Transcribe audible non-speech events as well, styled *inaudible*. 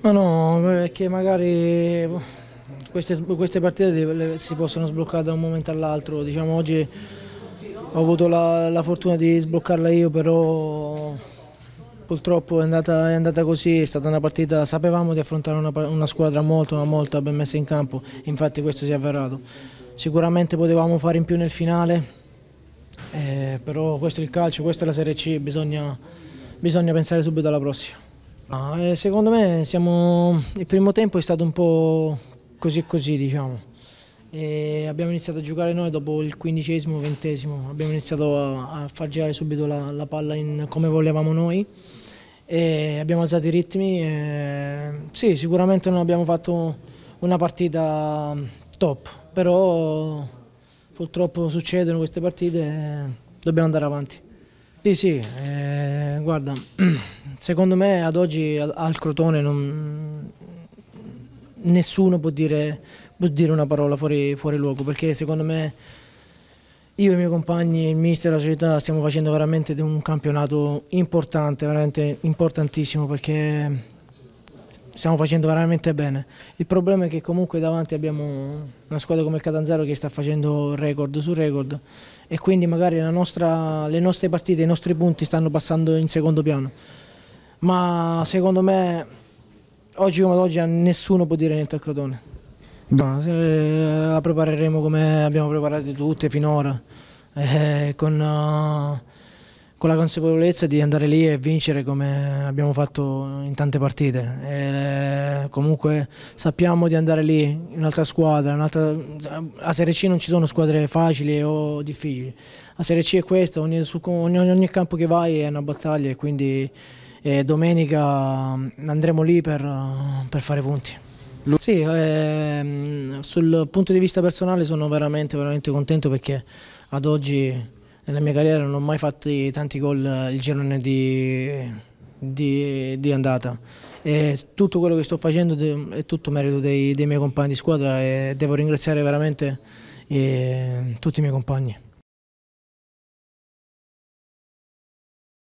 Ma no, perché magari queste, queste partite si possono sbloccare da un momento all'altro. Diciamo oggi ho avuto la, la, fortuna di sbloccarla io, però purtroppo è andata, è andata così, è stata una partita, sapevamo di affrontare una, una squadra molto, una molta ben messa in campo, infatti questo si è avverato. Sicuramente potevamo fare in più nel finale, eh, però questo è il calcio, questa è la Serie C, bisogna, bisogna pensare subito alla prossima. No, eh, secondo me siamo... il primo tempo è stato un po' così e così diciamo. E abbiamo iniziato a giocare noi dopo il quindicesimo, ventesimo, abbiamo iniziato a, a far girare subito la, la palla come volevamo noi e abbiamo alzato i ritmi. E... Sì, sicuramente non abbiamo fatto una partita top, però purtroppo succedono queste partite e dobbiamo andare avanti. Sì, sì, eh, guarda, *clears throat* secondo me ad oggi al, al Crotone non, nessuno può dire, può dire, una parola fuori, fuori luogo, perché secondo me io e i miei compagni, il mister e la società stiamo facendo veramente un campionato importante, veramente importantissimo, perché stiamo facendo veramente bene. Il problema è che comunque davanti abbiamo una squadra come il Catanzaro che sta facendo record su record e quindi magari nostra, le nostre partite, i nostri punti stanno passando in secondo piano. Ma secondo me oggi come oggi nessuno può dire niente al Crotone. No, la prepareremo come abbiamo preparato tutte finora, eh, con... Uh, con la consapevolezza di andare lì e vincere come abbiamo fatto in tante partite. E eh, comunque sappiamo di andare lì in un'altra squadra, un'altra... a Serie C non ci sono squadre facili o difficili, a Serie C è questo, ogni, ogni, ogni campo che vai è una battaglia e quindi e eh, domenica mm, andremo lì per, eh, per fare punti. Sì, ehm, sul punto di vista personale sono veramente, veramente contento perché ad oggi nella mia carriera non ho mai fatto tanti gol eh, il giorno di, di, di andata. E tutto quello che sto facendo è tutto merito dei, dei miei compagni di squadra e devo ringraziare veramente eh, tutti i miei compagni.